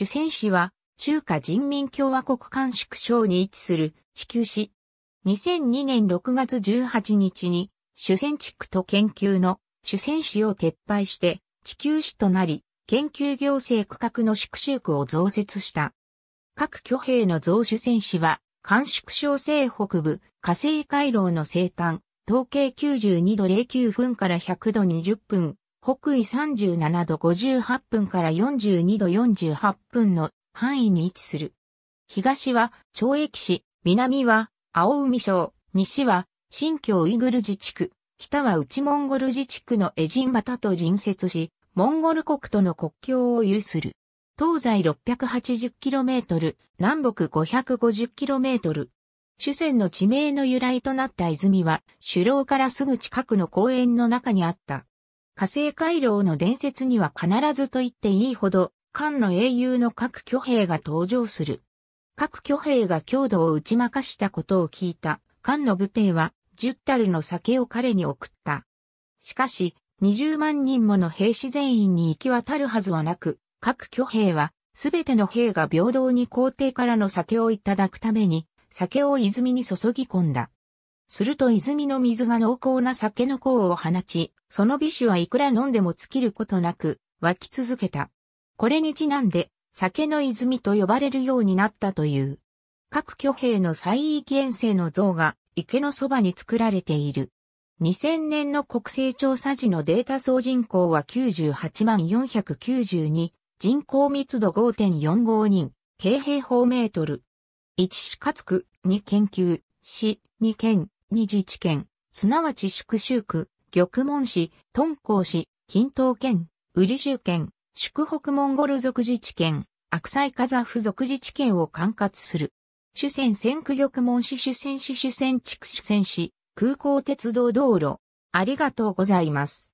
主戦市は、中華人民共和国韓縮省に位置する地球市。2002年6月18日に、主戦地区と研究の主戦市を撤廃して、地球市となり、研究行政区画の縮小区を増設した。各挙兵の増主戦士は、韓縮小西北部、火星回廊の西端、統計92度09分から100度20分、北緯37度58分から42度48分の範囲に位置する。東は長駅市、南は青海省、西は新疆ウイグル自治区、北は内モンゴル自治区のエジンバタと隣接し、モンゴル国との国境を有する。東西 680km、南北 550km。主戦の地名の由来となった泉は、首楼からすぐ近くの公園の中にあった。火星回廊の伝説には必ずと言っていいほど、漢の英雄の各巨兵が登場する。各巨兵が強度を打ち負かしたことを聞いた菅の武帝は、十たるの酒を彼に送った。しかし、二十万人もの兵士全員に行き渡るはずはなく、各巨兵は、すべての兵が平等に皇帝からの酒をいただくために、酒を泉に注ぎ込んだ。すると泉の水が濃厚な酒の甲を放ち、その美酒はいくら飲んでも尽きることなく、湧き続けた。これにちなんで、酒の泉と呼ばれるようになったという。各挙兵の最域遠征の像が池のそばに作られている。2000年の国勢調査時のデータ総人口は98万492、人口密度5.45人、京平方メートル。1市活区、2研究、市、2県、二自治県、すなわち宿州区、玉門市、敦煌市、近東県、瓜州県、宿北モンゴル族自治県、悪妻カザフ族自治県を管轄する。主戦線区玉門市主戦市主戦地区主戦市、空港鉄道道路。ありがとうございます。